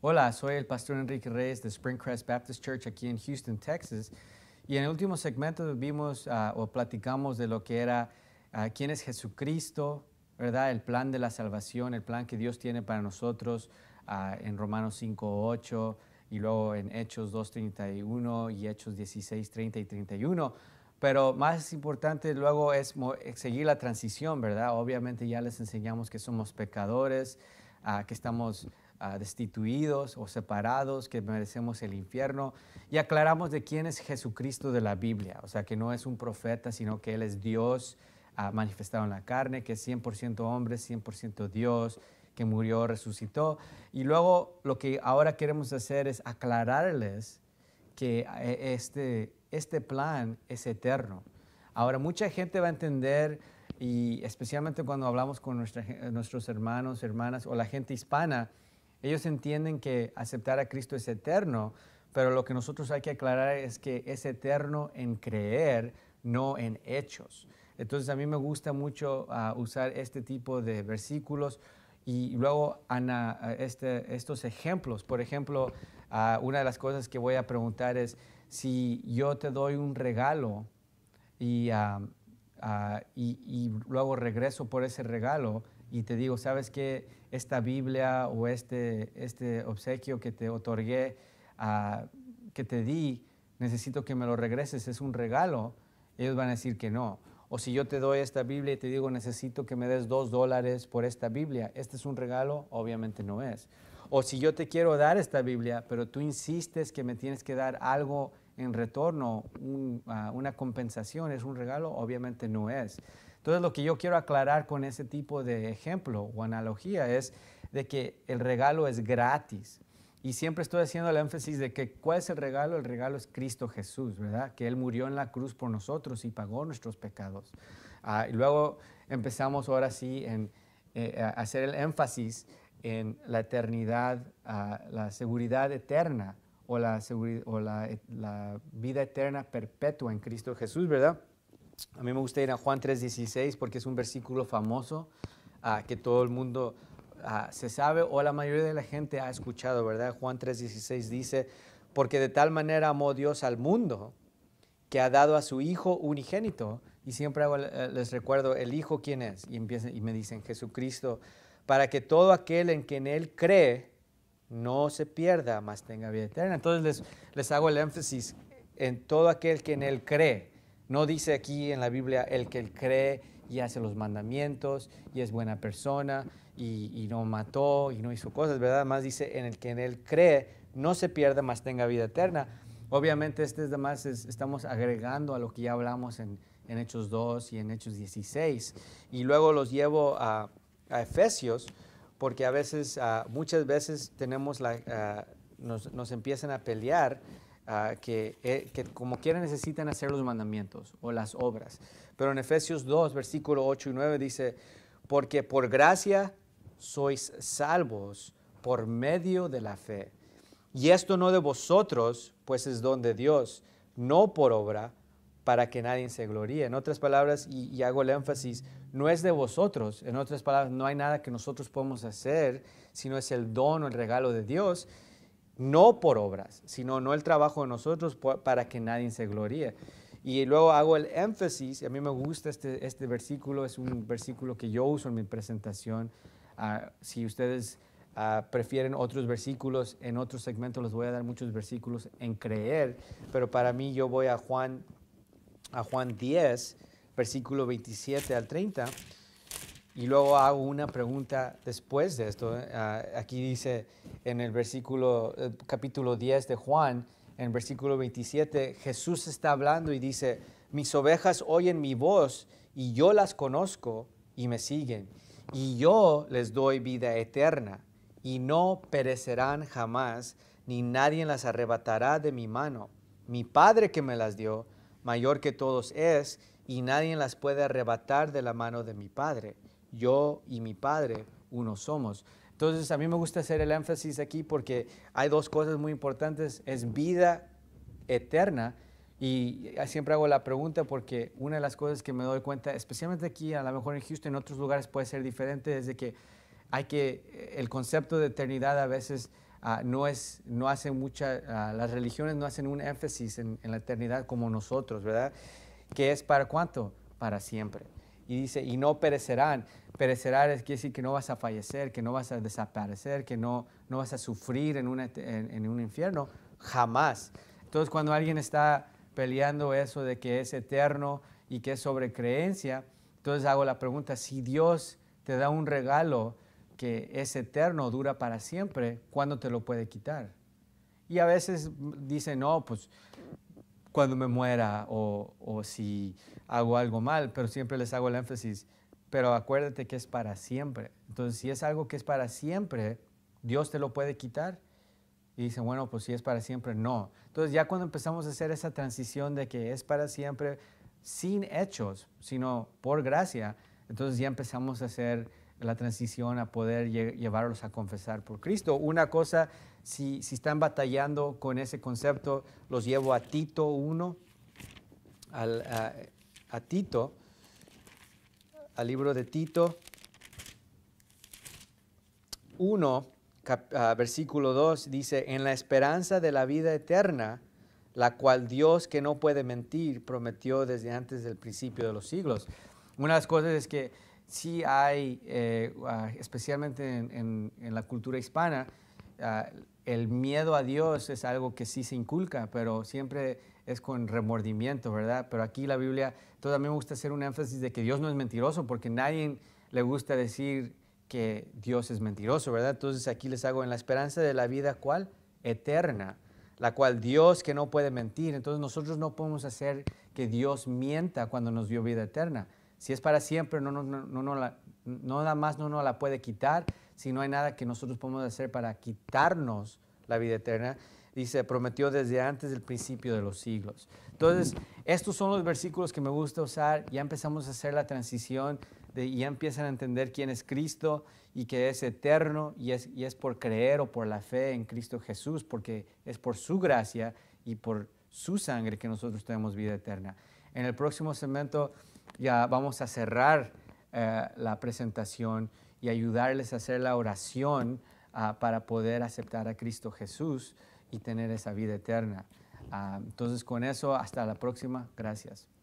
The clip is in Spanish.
Hola, soy el pastor Enrique Reyes de Springcrest Baptist Church aquí en Houston, Texas. Y en el último segmento vimos ah, o platicamos de lo que era ah, quién es Jesucristo, ¿verdad? El plan de la salvación, el plan que Dios tiene para nosotros ah, en Romanos 5, 8 y luego en Hechos 2, 31 y Hechos 16, 30 y 31. Pero más importante luego es eh, seguir la transición, ¿verdad? Obviamente ya les enseñamos que somos pecadores, que estamos Ah, destituidos o separados, que merecemos el infierno. Y aclaramos de quién es Jesucristo de la Biblia, o sea, que no es un profeta, sino que Él es Dios ah, manifestado en la carne, que es 100% hombre, 100% Dios, que murió, resucitó. Y luego lo que ahora queremos hacer es aclararles que ah, e, este, este plan es eterno. Ahora, mucha gente va a entender, y especialmente cuando hablamos con nuestros hermanos, hermanas o la gente hispana, ellos entienden que aceptar a Cristo es eterno, pero lo que nosotros hay que aclarar es que es eterno en creer, no en hechos. Entonces a mí me gusta mucho ah, usar este tipo de versículos y luego ah, este, estos ejemplos. Por ejemplo, ah, una de las cosas que voy a preguntar es, si yo te doy un regalo y luego regreso por ese regalo, y te digo, ¿sabes qué? Esta Biblia o este, este obsequio que te otorgué, ah, que te di, necesito que me lo regreses, es un regalo, ellos van a decir que no. O si yo te doy esta Biblia y te digo, necesito que me des dos dólares por esta Biblia, ¿este es un regalo? Obviamente no es. O si yo te quiero dar esta Biblia, pero tú insistes que me tienes que dar algo en retorno, ah, una compensación, ¿es un regalo? Obviamente no es. Entonces lo que yo quiero aclarar con ese tipo de ejemplo o analogía es de que el regalo es gratis. Y siempre estoy haciendo el énfasis de que ¿cuál es el regalo? El regalo es Cristo Jesús, ¿verdad? Que Él murió en la cruz por nosotros y pagó nuestros pecados. Ah, y luego empezamos ahora sí en eh, a hacer el énfasis en la eternidad, ah, la seguridad eterna o, la, vida eterna perpetua en Cristo Jesús, ¿verdad? A mí me gusta ir a Juan 3:16 porque es un versículo famoso ah, que todo el mundo ah, se sabe o la mayoría de la gente ha escuchado, ¿verdad? Juan 3:16 dice, porque de tal manera amó Dios al mundo que ha dado a su Hijo unigénito. Y siempre eh, les recuerdo, ¿el Hijo quién es? Y, me dicen, Jesucristo, para que todo aquel en quien Él cree no se pierda, mas tenga vida eterna. Entonces les, les hago el énfasis en todo aquel que en Él cree. No dice aquí en la Biblia el que él cree y hace los mandamientos y es buena persona y, no mató y no hizo cosas, ¿verdad? Más dice en el que en él cree no se pierda, más tenga vida eterna. Obviamente este es demás, estamos agregando a lo que ya hablamos en, Hechos 2 y en Hechos 16. Y luego los llevo a, Efesios porque a veces, muchas veces tenemos la, nos, nos empiezan a pelear Ah, eh, que, como quiera necesitan hacer los mandamientos o las obras. Pero en Efesios 2, versículo 8 y 9 dice, porque por gracia sois salvos por medio de la fe. Y esto no de vosotros, pues es don de Dios, no por obra, para que nadie se gloríe. En otras palabras, y, y, hago el énfasis, no es de vosotros. En otras palabras, no hay nada que nosotros podemos hacer, sino es el don o el regalo de Dios no por obras, sino no el trabajo de nosotros para que nadie se gloríe. Y luego hago el énfasis, a mí me gusta este, este versículo, es un versículo que yo uso en mi presentación. Ah, si ustedes ah, prefieren otros versículos, en otro segmento, les voy a dar muchos versículos en creer, pero para mí yo voy a Juan, a Juan 10, versículo 27 al 30, y luego hago una pregunta después de esto. Eh, ah, aquí dice, en el versículo, eh, capítulo 10 de Juan, en el versículo 27, Jesús está hablando y dice, mis ovejas oyen mi voz y yo las conozco y me siguen. Y yo les doy vida eterna y no perecerán jamás, ni nadie las arrebatará de mi mano. Mi Padre que me las dio, mayor que todos es, y nadie las puede arrebatar de la mano de mi Padre. Yo y mi Padre uno somos. Entonces, a mí me gusta hacer el énfasis aquí porque hay dos cosas muy importantes. Es vida eterna. Y siempre hago la pregunta porque una de las cosas que me doy cuenta, especialmente aquí, a lo mejor en Houston, en otros lugares puede ser diferente, es de que hay que, eh, el concepto de eternidad a veces ah, no es, no hace mucha, ah, las religiones no hacen un énfasis en, en la eternidad como nosotros, ¿verdad? Que es para cuánto? Para siempre y dice, y no perecerán. Perecerán es, quiere decir que no vas a fallecer, que no vas a desaparecer, que no, no vas a sufrir en, en, en un infierno, jamás. Entonces cuando alguien está peleando eso de que es eterno y que es sobre creencia, entonces hago la pregunta, si Dios te da un regalo que es eterno, dura para siempre, ¿cuándo te lo puede quitar? Y a veces dicen, no, pues cuando me muera o, o si hago algo mal, pero siempre les hago el énfasis, pero acuérdate que es para siempre. Entonces, si es algo que es para siempre, Dios te lo puede quitar. Y dicen, bueno, pues si es para siempre, no. Entonces, ya cuando empezamos a hacer esa transición de que es para siempre, sin hechos, sino por gracia, entonces ya empezamos a hacer la transición a poder llevarlos a confesar por Cristo. Una cosa, si, están batallando con ese concepto, los llevo a Tito 1, al, a, Tito, al libro de Tito 1, versículo 2, dice, en la esperanza de la vida eterna, la cual Dios que no puede mentir prometió desde antes del principio de los siglos. Una de las cosas es que sí hay, eh, ah, especialmente en, la cultura hispana, ah, el miedo a Dios es algo que sí se inculca, pero siempre es con remordimiento, ¿verdad? Pero aquí la Biblia, entonces me gusta hacer un énfasis de que Dios no es mentiroso, porque nadie le gusta decir que Dios es mentiroso, ¿verdad? Entonces aquí les hago en la esperanza de la vida, ¿cuál? Eterna, la cual Dios que no puede mentir. Entonces nosotros no podemos hacer que Dios mienta cuando nos dio vida eterna. Si es para siempre, no, no, no, no, no nada más no nos la puede quitar, si no hay nada que nosotros podemos hacer para quitarnos la vida eterna. Dice, prometió desde antes del principio de los siglos. Entonces, estos son los versículos que me gusta usar. Ya empezamos a hacer la transición, de, ya empiezan a entender quién es Cristo y que es eterno y es, y es por creer o por la fe en Cristo Jesús, porque es por su gracia y por su sangre que nosotros tenemos vida eterna. En el próximo segmento ya vamos a cerrar eh, la presentación y ayudarles a hacer la oración ah, para poder aceptar a Cristo Jesús y tener esa vida eterna. Ah, entonces, con eso, hasta la próxima. Gracias.